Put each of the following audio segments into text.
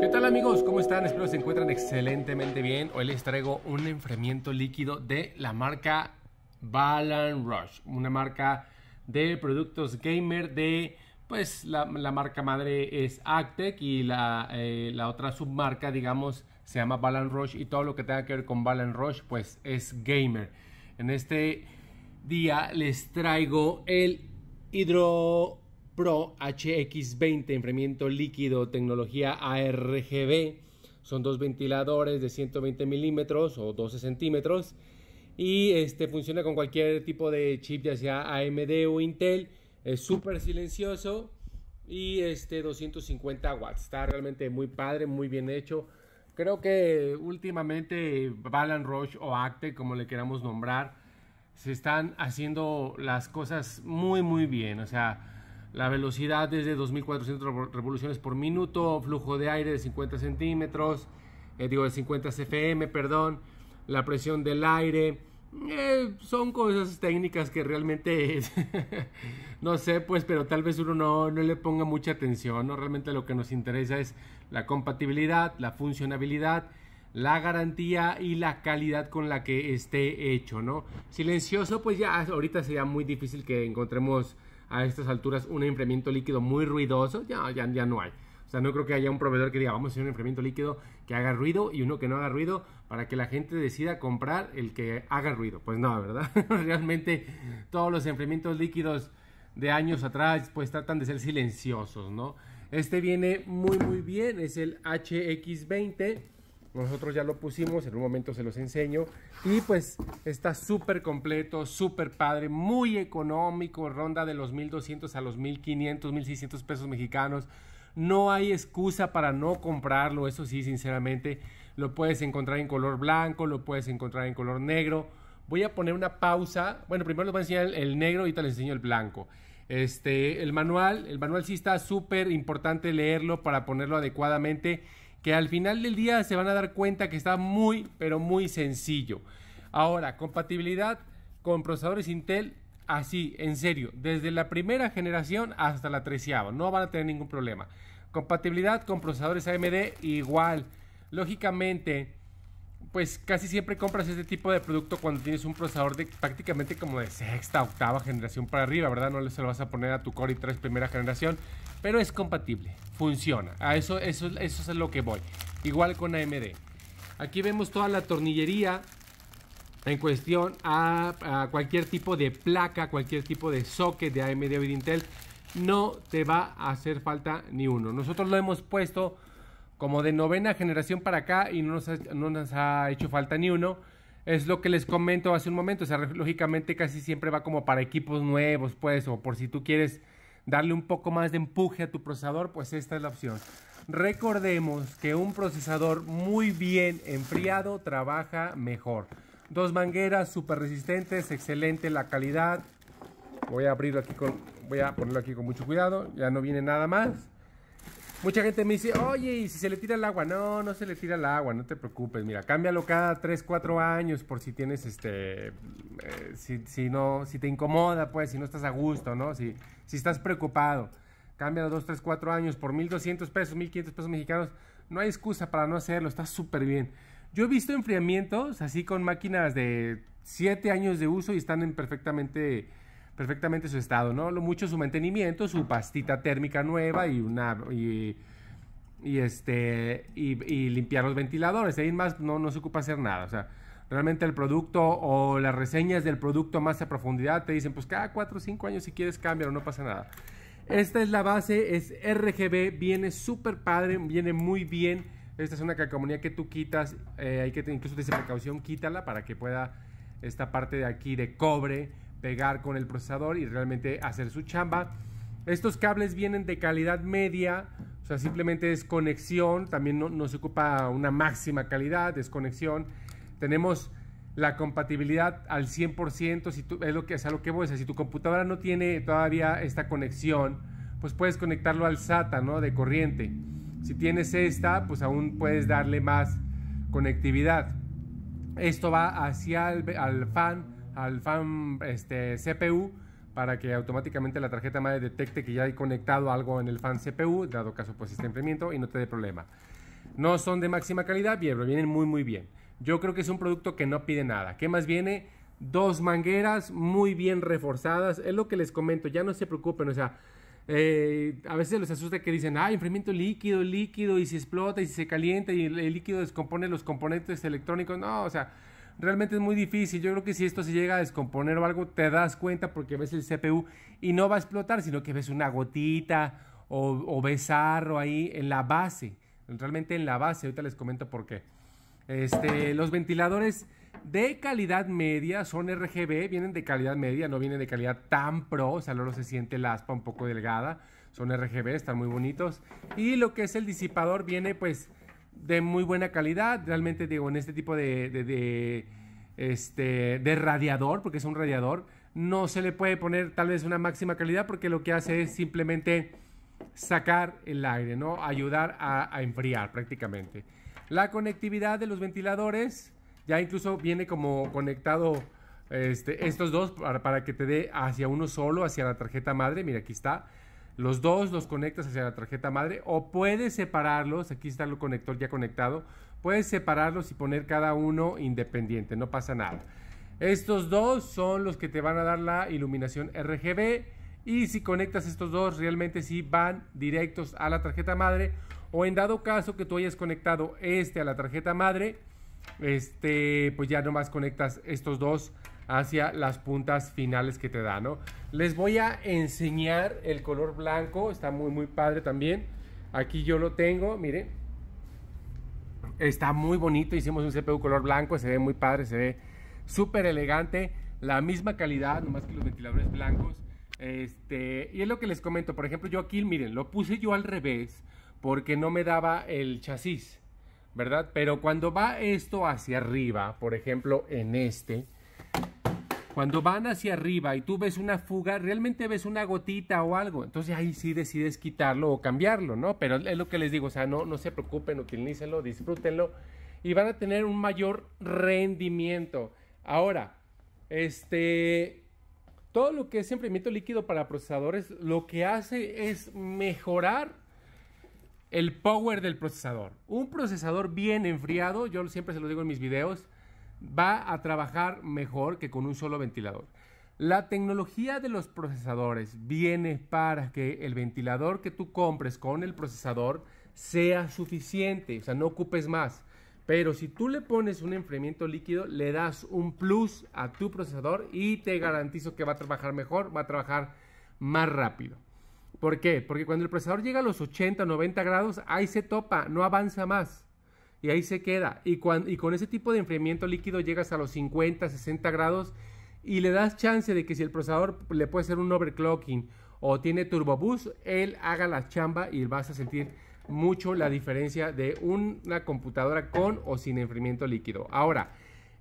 ¿Qué tal amigos? ¿Cómo están? Espero se encuentran excelentemente bien. Hoy les traigo un enfriamiento líquido de la marca Balan Rush, una marca de productos gamer de pues la, marca madre es Actec y la, eh, la otra submarca digamos se llama Balan Rush y todo lo que tenga que ver con Balan Rush pues es gamer. En este día les traigo el hidro Pro HX20, enfriamiento líquido, tecnología ARGB. Son dos ventiladores de 120 milímetros o 12 centímetros. Y este, funciona con cualquier tipo de chip, ya sea AMD o Intel. Es súper silencioso. Y este 250 watts. Está realmente muy padre, muy bien hecho. Creo que últimamente Balan Roche o Acte, como le queramos nombrar, se están haciendo las cosas muy, muy bien. O sea, la velocidad es de 2.400 revoluciones por minuto, flujo de aire de 50 centímetros, eh, digo de 50 cfm, perdón, la presión del aire. Eh, son cosas técnicas que realmente no sé, pues, pero tal vez uno no, no le ponga mucha atención, ¿no? Realmente lo que nos interesa es la compatibilidad, la funcionabilidad, la garantía y la calidad con la que esté hecho, ¿no? Silencioso, pues ya ahorita sería muy difícil que encontremos a estas alturas un enfriamiento líquido muy ruidoso, ya, ya, ya no hay. O sea, no creo que haya un proveedor que diga, vamos a hacer un enfriamiento líquido que haga ruido y uno que no haga ruido para que la gente decida comprar el que haga ruido. Pues no, ¿verdad? Realmente todos los enfriamientos líquidos de años atrás pues tratan de ser silenciosos, ¿no? Este viene muy muy bien, es el HX20. Nosotros ya lo pusimos, en un momento se los enseño. Y pues está súper completo, súper padre, muy económico, ronda de los 1200 a los 1500, 1600 pesos mexicanos. No hay excusa para no comprarlo, eso sí, sinceramente. Lo puedes encontrar en color blanco, lo puedes encontrar en color negro. Voy a poner una pausa. Bueno, primero les voy a enseñar el, negro negro, ahorita les enseño el blanco. Este, el manual, el manual sí está súper importante leerlo para ponerlo adecuadamente que al final del día se van a dar cuenta que está muy, pero muy sencillo. Ahora, compatibilidad con procesadores Intel, así, en serio, desde la primera generación hasta la treceava, no van a tener ningún problema. Compatibilidad con procesadores AMD, igual. Lógicamente, pues casi siempre compras este tipo de producto cuando tienes un procesador de prácticamente como de sexta, octava generación para arriba, ¿verdad? No se lo vas a poner a tu Core i3 primera generación, pero es compatible, funciona. A eso, eso, es lo que voy. Igual con AMD. Aquí vemos toda la tornillería en cuestión a, a cualquier tipo de placa, cualquier tipo de socket de AMD o de Intel. No te va a hacer falta ni uno. Nosotros lo hemos puesto como de novena generación para acá y no nos ha, hecho falta ni uno. Es lo que les comento hace un momento, o sea, lógicamente casi siempre va como para equipos nuevos, pues, o por si tú quieres darle un poco más de empuje a tu procesador, pues esta es la opción. Recordemos que un procesador muy bien enfriado trabaja mejor. Dos mangueras súper resistentes, excelente la calidad. Voy a abrirlo aquí con, voy a ponerlo aquí con mucho cuidado, ya no viene nada más. Mucha gente me dice, oye, ¿y si se le tira el agua? No, no se le tira el agua, no te preocupes. Mira, cámbialo cada 3, 4 años por si tienes, este, eh, si, no, si te incomoda, pues, si no estás a gusto, ¿no? Si, si estás preocupado. Cámbialo 2, 3, 4 años por 1.200 pesos, 1.500 pesos mexicanos. No hay excusa para no hacerlo, está súper bien. Yo he visto enfriamientos así con máquinas de 7 años de uso y están perfectamente perfectamente su estado, ¿no? Lo mucho su mantenimiento, su pastita térmica nueva y una... Y, y este y, limpiar los ventiladores. Ahí más no, no se ocupa hacer nada. O sea, realmente el producto o las reseñas del producto más a profundidad te dicen, pues cada 4 o 5 años si quieres o no pasa nada. Esta es la base, es RGB, viene súper padre, viene muy bien. Esta es una calcomanía que tú quitas, eh, hay que incluso te dice precaución, quítala para que pueda esta parte de aquí de cobre pegar con el procesador y realmente hacer su chamba. Estos cables vienen de calidad media, o sea, simplemente es conexión, también no, se ocupa una máxima calidad, es conexión. Tenemos la compatibilidad al 100%, si tú, es, lo que, es a lo que voy, si tu computadora no tiene todavía esta conexión, pues puedes conectarlo al SATA, ¿no? De corriente. Si tienes esta, pues aún puedes darle más conectividad. Esto va hacia el al fan al fan este, CPU para que automáticamente la tarjeta madre detecte que ya hay conectado algo en el fan CPU, dado caso pues este enfriamiento y no te dé problema. No son de máxima calidad, bien, pero vienen muy muy bien. Yo creo que es un producto que no pide nada. ¿Qué más viene? Dos mangueras muy bien reforzadas. Es lo que les comento, ya no se preocupen, o sea, eh, a veces les asusta que dicen, ah, enfriamiento líquido, líquido, y si explota, y se calienta, y el líquido descompone los componentes electrónicos. No, o sea, realmente es muy difícil. Yo creo que si esto se llega a descomponer o algo, te das cuenta porque ves el CPU y no va a explotar, sino que ves una gotita o, o ves ahí en la base. Realmente en la base, ahorita les comento por qué. Este, los ventiladores de calidad media son RGB, vienen de calidad media, no vienen de calidad tan pro, o sea, luego se siente la aspa un poco delgada, son RGB, están muy bonitos. Y lo que es el disipador viene pues de muy buena calidad. Realmente, digo, en este tipo de, este, de radiador, porque es un radiador, no se le puede poner tal vez una máxima calidad porque lo que hace es simplemente sacar el aire, ¿no? Ayudar a, enfriar prácticamente. La conectividad de los ventiladores ya incluso viene como conectado este, estos dos para, para que te dé hacia uno solo, hacia la tarjeta madre. Mira, aquí está los dos los conectas hacia la tarjeta madre o puedes separarlos, aquí está el conector ya conectado, puedes separarlos y poner cada uno independiente, no pasa nada. Estos dos son los que te van a dar la iluminación RGB y si conectas estos dos realmente sí van directos a la tarjeta madre o en dado caso que tú hayas conectado este a la tarjeta madre, este pues ya nomás conectas estos dos hacia las puntas finales que te da, ¿no? Les voy a enseñar el color blanco, está muy muy padre también. Aquí yo lo tengo, miren. Está muy bonito, hicimos un CPU color blanco, se ve muy padre, se ve súper elegante. La misma calidad, nomás que los ventiladores blancos. Este, y es lo que les comento, por ejemplo, yo aquí, miren, lo puse yo al revés porque no me daba el chasis, ¿verdad? Pero cuando va esto hacia arriba, por ejemplo, en este, cuando van hacia arriba y tú ves una fuga, realmente ves una gotita o algo. Entonces ahí sí decides quitarlo o cambiarlo, ¿no? Pero es lo que les digo, o sea, no, no se preocupen, utilícenlo, disfrútenlo y van a tener un mayor rendimiento. Ahora, este, todo lo que es emprendimiento líquido para procesadores, lo que hace es mejorar el power del procesador. Un procesador bien enfriado, yo siempre se lo digo en mis videos, va a trabajar mejor que con un solo ventilador. La tecnología de los procesadores viene para que el ventilador que tú compres con el procesador sea suficiente, o sea, no ocupes más. Pero si tú le pones un enfriamiento líquido, le das un plus a tu procesador y te garantizo que va a trabajar mejor, va a trabajar más rápido. ¿Por qué? Porque cuando el procesador llega a los 80, 90 grados, ahí se topa, no avanza más y ahí se queda. Y, con ese tipo de enfriamiento líquido llegas a los 50, 60 grados y le das chance de que si el procesador le puede hacer un overclocking o tiene turbo boost, él haga la chamba y vas a sentir mucho la diferencia de una computadora con o sin enfriamiento líquido. Ahora,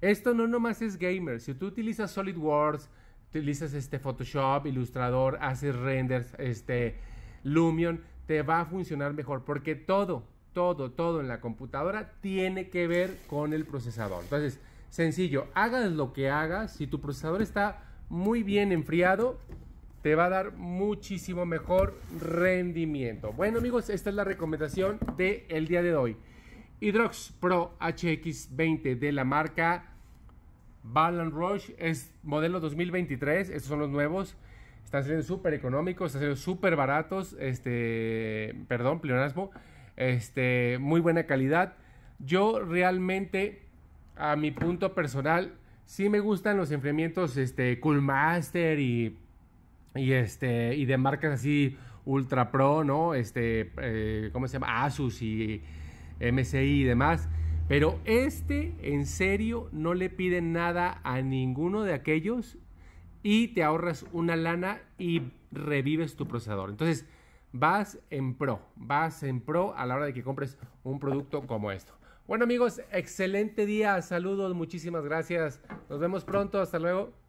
esto no nomás es gamer, si tú utilizas SolidWorks, utilizas este Photoshop, ilustrador haces renders, este Lumion, te va a funcionar mejor porque todo todo, todo en la computadora tiene que ver con el procesador. Entonces, sencillo, hagas lo que hagas, si tu procesador está muy bien enfriado, te va a dar muchísimo mejor rendimiento. Bueno amigos, esta es la recomendación del el día de hoy. Hydrox Pro HX20 de la marca Balan Roche es modelo 2023, estos son los nuevos. Están siendo súper económicos, están saliendo súper baratos, este, perdón, pleonasmo este, muy buena calidad. Yo realmente, a mi punto personal, sí me gustan los enfriamientos este, Cool Master y, este, y de marcas así Ultra Pro, ¿no? Este, eh, ¿cómo se llama? Asus y MSI y demás. Pero este, en serio, no le pide nada a ninguno de aquellos y te ahorras una lana y revives tu procesador. Entonces, vas en pro, vas en pro a la hora de que compres un producto como esto. Bueno amigos, excelente día, saludos, muchísimas gracias, nos vemos pronto, hasta luego.